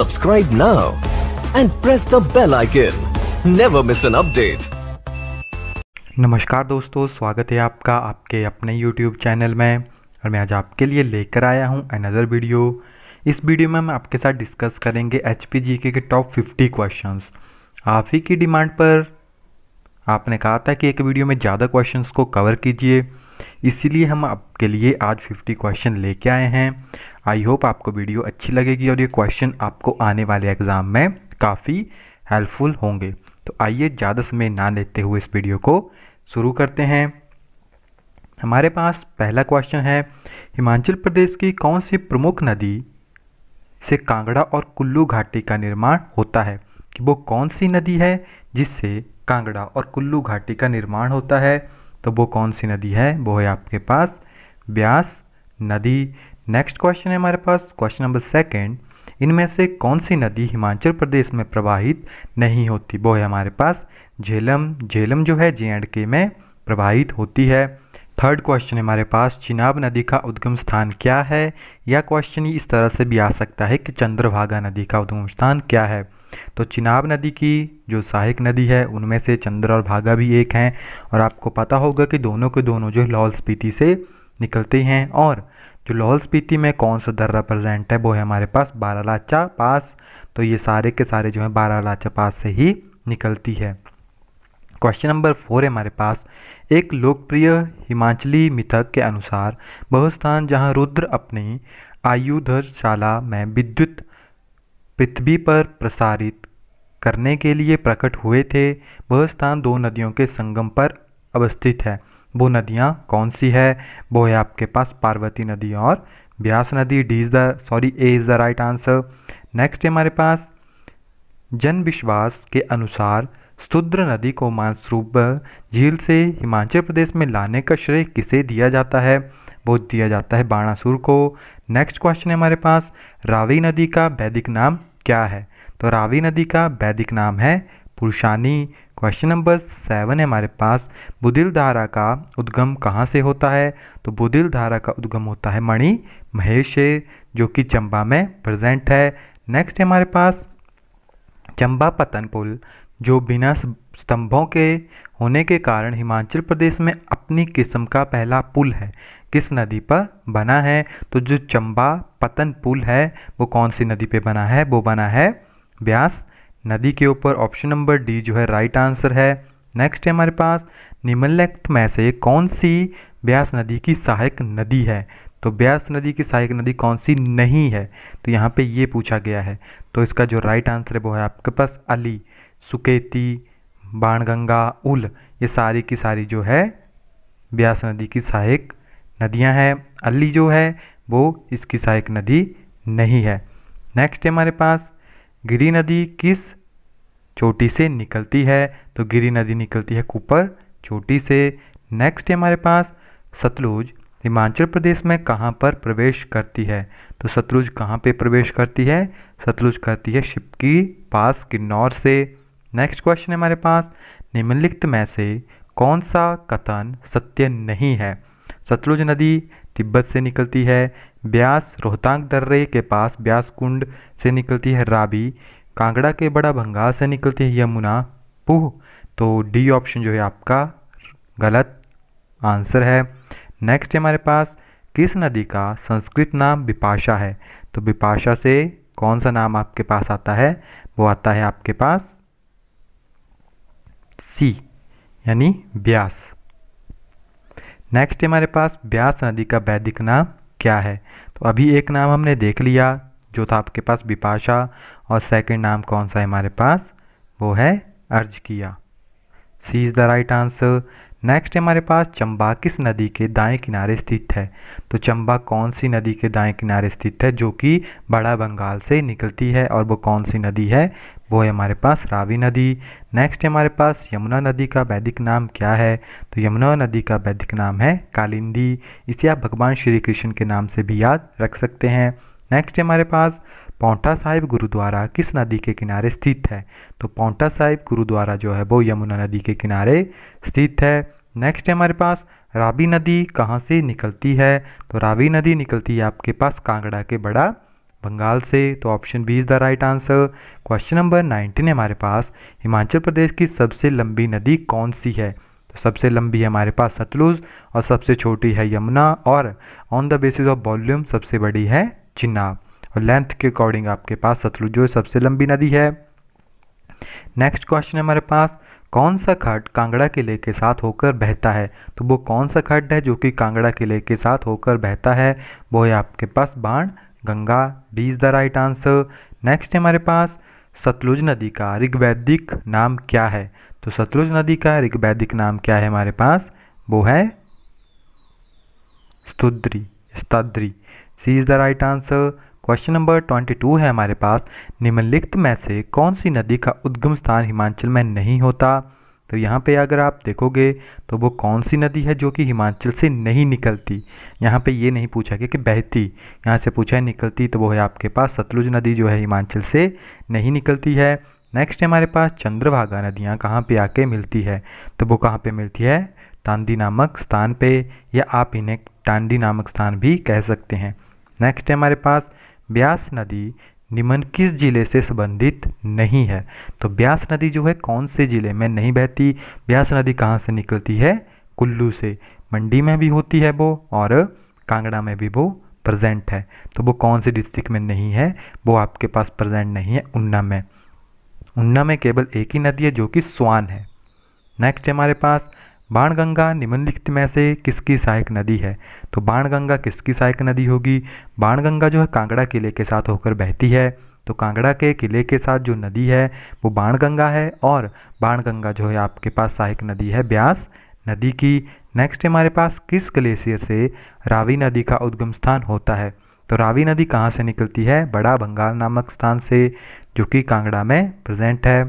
Subscribe now and press the bell icon. Never miss an update. नमस्कार दोस्तों स्वागत है आपका आपके अपने YouTube चैनल में और मैं आज आपके लिए लेकर आया हूँ अनदर वीडियो इस वीडियो में हम आपके साथ डिस्कस करेंगे एच पी जी के टॉप फिफ्टी क्वेश्चन आप ही की डिमांड पर आपने कहा था कि एक वीडियो में ज़्यादा क्वेश्चंस को कवर कीजिए इसीलिए हम आपके लिए आज 50 क्वेश्चन लेके आए हैं आई होप आपको वीडियो अच्छी लगेगी और ये क्वेश्चन आपको आने वाले एग्ज़ाम में काफ़ी हेल्पफुल होंगे तो आइए ज़्यादा समय ना लेते हुए इस वीडियो को शुरू करते हैं हमारे पास पहला क्वेश्चन है हिमाचल प्रदेश की कौन सी प्रमुख नदी से कांगड़ा और कुल्लू घाटी का निर्माण होता है कि वो कौन सी नदी है जिससे कांगड़ा और कुल्लू घाटी का निर्माण होता है तो वो कौन सी नदी है वो है आपके पास ब्यास नदी नेक्स्ट क्वेश्चन है हमारे पास क्वेश्चन नंबर सेकेंड इनमें से कौन सी नदी हिमाचल प्रदेश में प्रवाहित नहीं होती वो है हमारे पास झेलम झेलम जो है जे एंड के में प्रवाहित होती है थर्ड क्वेश्चन है हमारे पास चिनाब नदी का उद्गम स्थान क्या है या क्वेश्चन इस तरह से भी आ सकता है कि चंद्रभागा नदी का उद्गम स्थान क्या है तो चिनाब नदी की जो सहायक नदी है उनमें से चंद्र और भागा भी एक हैं और आपको पता होगा कि दोनों के दोनों जो लाहौल स्पीति से निकलते हैं और जो लाहौल स्पीति में कौन सा दर्रा प्रजेंट है वो है हमारे पास बारालाचा पास तो ये सारे के सारे जो है बारालाचा पास से ही निकलती है क्वेश्चन नंबर फोर है हमारे पास एक लोकप्रिय हिमाचली मिथक के अनुसार वह स्थान जहाँ रुद्र अपनी आयुधशाला में विद्युत पृथ्वी पर प्रसारित करने के लिए प्रकट हुए थे वह स्थान दो नदियों के संगम पर अवस्थित है वो नदियाँ कौन सी है वो है आपके पास पार्वती नदी और ब्यास नदी D is the sorry A is the right answer next है हमारे पास जन विश्वास के अनुसार शुद्र नदी को मानसरूप झील से हिमाचल प्रदेश में लाने का श्रेय किसे दिया जाता है वो दिया जाता है बाणासुर को नेक्स्ट क्वेश्चन है हमारे पास रावी नदी का वैदिक नाम क्या है तो रावी नदी का वैदिक नाम है पुरुषानी क्वेश्चन नंबर सेवन है हमारे पास बुधिल धारा का उद्गम कहाँ से होता है तो बुधिल धारा का उद्गम होता है मणि महेश से जो कि चंबा में प्रेजेंट है नेक्स्ट है हमारे पास चंबा पतन पुल जो बिना स्तंभों के होने के कारण हिमाचल प्रदेश में अपनी किस्म का पहला पुल है किस नदी पर बना है तो जो चंबा पतन पुल है वो कौन सी नदी पे बना है वो बना है ब्यास नदी के ऊपर ऑप्शन नंबर डी जो है राइट आंसर है नेक्स्ट है हमारे पास निम्नलिखित में से कौन सी ब्यास नदी की सहायक नदी है तो ब्यास नदी की सहायक नदी कौन सी नहीं है तो यहाँ पे ये पूछा गया है तो इसका जो राइट आंसर है वो है आपके पास अली सुकेती बाणगंगा उल ये सारी की सारी जो है ब्यास नदी की सहायक नदियाँ हैं अली जो है वो इसकी सहायक नदी नहीं है नेक्स्ट है हमारे पास गिरी नदी किस चोटी से निकलती है तो गिरी नदी निकलती है कुपर चोटी से नेक्स्ट है हमारे पास सतलुज हिमाचल प्रदेश में कहाँ पर प्रवेश करती है तो सतलुज कहाँ पे प्रवेश करती है सतलुज करती है शिपकी पास किन्नौर से नेक्स्ट क्वेश्चन है हमारे पास निम्नलिखित में से कौन सा कथन सत्य नहीं है सतलुज नदी तिब्बत से निकलती है ब्यास रोहतांग दर्रे के पास ब्यास कुंड से निकलती है राबी कांगड़ा के बड़ा भंगाल से निकलती है यमुना पुह तो डी ऑप्शन जो है आपका गलत आंसर है नेक्स्ट हमारे पास किस नदी का संस्कृत नाम विपाशा है तो विपाशा से कौन सा नाम आपके पास आता है वो आता है आपके पास सी यानी ब्यास नेक्स्ट हमारे पास ब्यास नदी का वैदिक नाम क्या है तो अभी एक नाम हमने देख लिया जो था आपके पास बिपाशा और सेकंड नाम कौन सा है हमारे पास वो है अर्ज किया C is the right answer next है हमारे पास चंबा किस नदी के दाएं किनारे स्थित है तो चंबा कौन सी नदी के दाएं किनारे स्थित है जो कि बड़ा बंगाल से निकलती है और वो कौन सी नदी है वो है हमारे पास रावी नदी नेक्स्ट है हमारे पास यमुना नदी का वैदिक नाम क्या है तो यमुना नदी का वैदिक नाम है कालिंदी इसे आप भगवान श्री कृष्ण के नाम से भी याद रख सकते हैं नेक्स्ट है हमारे पास पौंटा साहिब गुरुद्वारा किस नदी के किनारे स्थित है तो पौंटा साहिब गुरुद्वारा जो है वो यमुना नदी के किनारे स्थित है नेक्स्ट है हमारे पास रावी नदी कहाँ से निकलती है तो रावी नदी निकलती है आपके पास कांगड़ा के बड़ा बंगाल से तो option B is the right answer question number nineteen है हमारे पास हिमाचल प्रदेश की सबसे लंबी नदी कौन सी है तो सबसे लंबी है हमारे पास सतलुज और सबसे छोटी है यमुना और on the basis of volume सबसे बड़ी है चिनाब और लेंथ के अकॉर्डिंग आपके पास सतलुज जो सबसे लंबी नदी है नेक्स्ट क्वेश्चन है हमारे पास कौन सा खड्ड कांगड़ा किले के साथ होकर बहता है तो वो कौन सा खड्ड है जो कि कांगड़ा किले के साथ होकर बहता है वो है आपके पास Ban Ganga D is the right answer next है हमारे पास सतलुज नदी का ऋग्वैदिक नाम क्या है तो सतलुज नदी का ऋग्वैदिक नाम क्या है हमारे पास वो है Stutudri Statdri C is the right answer question number twenty two है हमारे पास निम्नलिखित में से कौन सी नदी का उद्गम स्थान हिमाचल में नहीं होता तो यहाँ पे अगर आप देखोगे तो वो कौन सी नदी है जो कि हिमाचल से नहीं निकलती यहाँ पे ये नहीं पूछा गया कि बहती यहाँ से पूछा है निकलती तो वो है आपके पास सतलुज नदी जो है हिमाचल से नहीं निकलती है नेक्स्ट हमारे पास चंद्रभागा नदियाँ कहाँ पर आके मिलती है तो वो कहाँ पर मिलती है तांदी नामक स्थान पर या आप इन्हें टांडी नामक स्थान भी कह सकते हैं नेक्स्ट है हमारे पास ब्यास नदी निम्न किस जिले से संबंधित नहीं है तो ब्यास नदी जो है कौन से जिले में नहीं बहती ब्यास नदी कहाँ से निकलती है कुल्लू से मंडी में भी होती है वो और कांगड़ा में भी वो प्रेजेंट है तो वो कौन से डिस्ट्रिक्ट में नहीं है वो आपके पास प्रेजेंट नहीं है उन्ना में उन्ना में केवल एक ही नदी है जो कि स्वान है नेक्स्ट हमारे पास बाणगंगा निम्नलिखित में से किसकी सहायक नदी है तो बाणगंगा किसकी सहायक नदी होगी बाणगंगा जो है कांगड़ा किले के साथ होकर बहती है तो कांगड़ा के किले के साथ जो नदी है वो बाणगंगा है और बाणगंगा जो है आपके पास सहायक नदी है ब्यास नदी की नेक्स्ट हमारे पास किस ग्लेशियर से रावी नदी का उद्गम स्थान होता है तो रावी नदी कहाँ से निकलती है बड़ा बंगाल नामक स्थान से जो कि कांगड़ा में प्रेजेंट है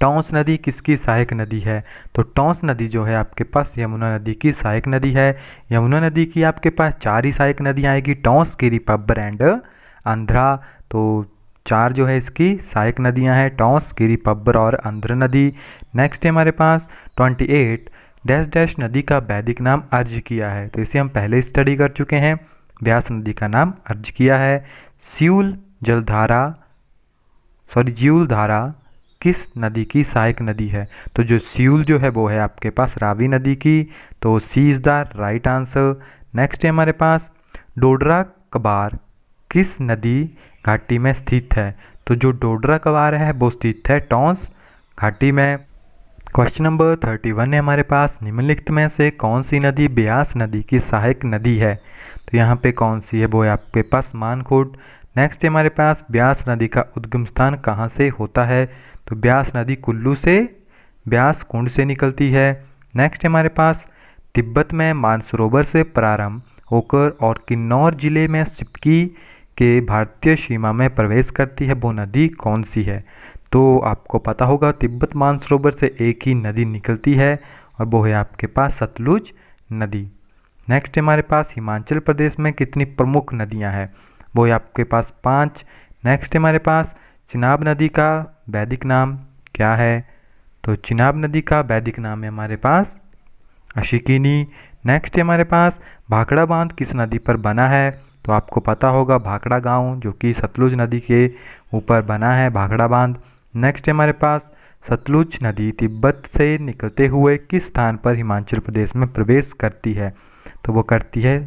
टोंस नदी किसकी सहायक नदी है तो टोंस नदी जो है आपके पास यमुना नदी की सहायक नदी है यमुना नदी की आपके पास चार ही सहायक नदियाँ आएगी टोंस गिरी पब्बर एंड आंध्रा तो चार जो है इसकी सहायक नदियाँ हैं टोंस गिरी पब्बर और आंध्र नदी नेक्स्ट है हमारे पास ट्वेंटी एट डैश डैश नदी का वैदिक नाम अर्ज किया है तो इसे हम पहले स्टडी कर चुके हैं व्यास नदी का नाम अर्ज किया है सियूल जलधारा सॉरी जीवल धारा किस नदी की सहायक नदी है तो जो सियूल जो है वो है आपके पास रावी नदी की तो C is the right answer next है हमारे पास डोडरा कबार किस नदी घाटी में स्थित है तो जो डोडरा कबार है वो स्थित है टॉन्स घाटी में क्वेश्चन नंबर थर्टी वन है हमारे पास निम्नलिखित में से कौन सी नदी ब्यास नदी की सहायक नदी है तो यहाँ पे कौन सी है वो है आपके पास मानकोट नेक्स्ट है हमारे पास ब्यास नदी का उद्गम स्थान कहाँ से होता है तो ब्यास नदी कुल्लू से ब्यास कुंड से निकलती है नेक्स्ट हमारे पास तिब्बत में मानसरोवर से प्रारंभ होकर और किन्नौर जिले में सिपकी के भारतीय सीमा में प्रवेश करती है वो नदी कौन सी है तो आपको पता होगा तिब्बत मानसरोवर से एक ही नदी निकलती है और वो है आपके पास सतलुज नदी नेक्स्ट हमारे पास हिमाचल प्रदेश में कितनी प्रमुख नदियां हैं वो है आपके पास पाँच नेक्स्ट हमारे पास चिनाब नदी का वैदिक नाम क्या है तो चिनाब नदी का वैदिक नाम है हमारे पास अशिकिनी नेक्स्ट है हमारे पास भाखड़ा बांध किस नदी पर बना है तो आपको पता होगा भाखड़ा गांव जो कि सतलुज नदी के ऊपर बना है भाखड़ा बांध नेक्स्ट है हमारे पास सतलुज नदी तिब्बत से निकलते हुए किस स्थान पर हिमाचल प्रदेश में प्रवेश करती है तो वो करती है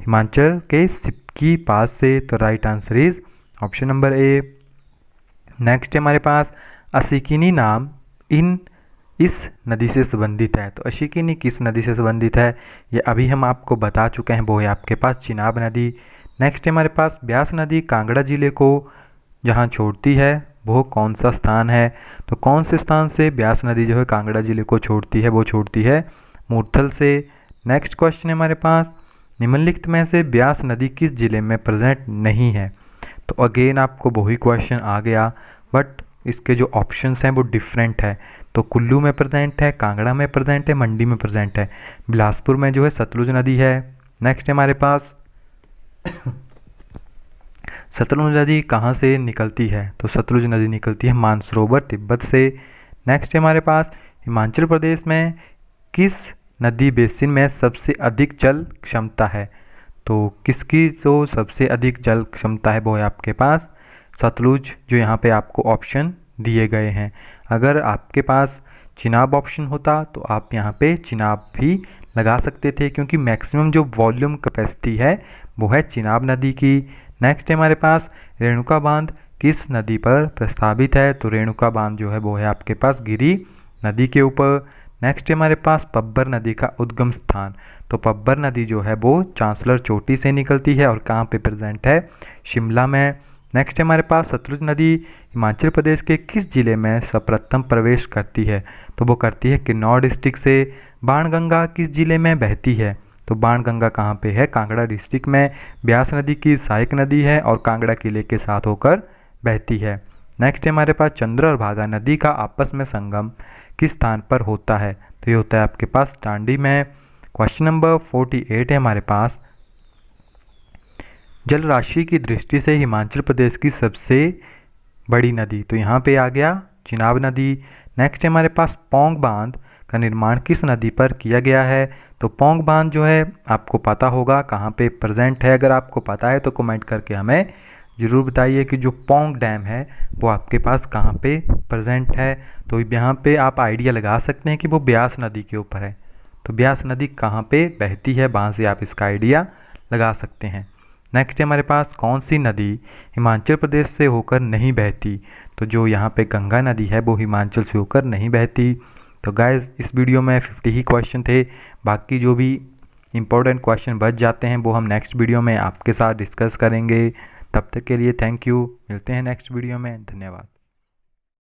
हिमाचल के सिपकी पास से तो right answer is option number A next है हमारे पास असिकिनी नाम इन इस नदी से संबंधित है तो अशिकिनी किस नदी से संबंधित है ये अभी हम आपको बता चुके हैं वो है आपके पास चिनाब नदी नेक्स्ट है हमारे पास ब्यास नदी कांगड़ा जिले को जहाँ छोड़ती है वो कौन सा स्थान है तो कौन से स्थान से ब्यास नदी जो है कांगड़ा जिले को छोड़ती है वो छोड़ती है मूर्थल से नेक्स्ट क्वेश्चन है हमारे पास निम्नलिखित में से ब्यास नदी किस जिले में प्रेजेंट नहीं है तो अगेन आपको वही क्वेश्चन आ गया बट इसके जो ऑप्शंस हैं वो डिफरेंट है तो कुल्लू में प्रेजेंट है कांगड़ा में प्रेजेंट है मंडी में प्रेजेंट है बिलासपुर में जो है सतलुज नदी है नेक्स्ट है हमारे पास सतलुज नदी कहाँ से निकलती है तो सतलुज नदी निकलती है मानसरोवर तिब्बत से नेक्स्ट है हमारे पास हिमाचल प्रदेश में किस नदी बेसिन में सबसे अधिक जल क्षमता है तो किसकी जो सबसे अधिक जल क्षमता है वो है आपके पास सतलुज जो यहाँ पे आपको ऑप्शन दिए गए हैं अगर आपके पास चिनाब ऑप्शन होता तो आप यहाँ पे चिनाब भी लगा सकते थे क्योंकि मैक्सिमम जो वॉल्यूम कैपेसिटी है वो है चिनाब नदी की नेक्स्ट है हमारे पास रेणुका बांध किस नदी पर प्रस्तावित है तो रेणुका बांध जो है वो है आपके पास गिरी नदी के ऊपर नेक्स्ट है हमारे पास पब्बर नदी का उद्गम स्थान तो पब्बर नदी जो है वो चांसलर चोटी से निकलती है और कहाँ पे प्रेजेंट है शिमला में नेक्स्ट है हमारे पास सतलुज नदी हिमाचल प्रदेश के किस ज़िले में सर्वप्रथम प्रवेश करती है तो वो करती है किन्नौर डिस्ट्रिक्ट से बाणगंगा किस ज़िले में बहती है तो बाणगंगा कहाँ पे है कांगड़ा डिस्ट्रिक्ट में ब्यास नदी की सहायक नदी है और कांगड़ा किले के साथ होकर बहती है नेक्स्ट है हमारे पास चंद्र और भागा नदी का आपस में संगम किस स्थान पर होता है तो ये होता है आपके पास डांडी में क्वेश्चन नंबर फोर्टी एट है हमारे पास जल राशि की दृष्टि से हिमाचल प्रदेश की सबसे बड़ी नदी तो यहाँ पे आ गया चिनाब नदी नेक्स्ट है हमारे पास पोंग बांध का निर्माण किस नदी पर किया गया है तो पोंग बांध जो है आपको पता होगा कहाँ पे प्रेजेंट है अगर आपको पता है तो कमेंट करके हमें ज़रूर बताइए कि जो पोंग डैम है वो आपके पास कहाँ पे प्रेजेंट है तो यहाँ पे आप आइडिया लगा सकते हैं कि वो ब्यास नदी के ऊपर है तो ब्यास नदी कहाँ पे बहती है वहाँ से आप इसका आइडिया लगा सकते हैं नेक्स्ट है हमारे पास कौन सी नदी हिमाचल प्रदेश से होकर नहीं बहती तो जो यहाँ पे गंगा नदी है वो हिमाचल से होकर नहीं बहती तो गाइज इस वीडियो में फिफ्टी ही क्वेश्चन थे बाकी जो भी इम्पोर्टेंट क्वेश्चन बच जाते हैं वो हम नेक्स्ट वीडियो में आपके साथ डिस्कस करेंगे तब तक के लिए थैंक यू मिलते हैं नेक्स्ट वीडियो में धन्यवाद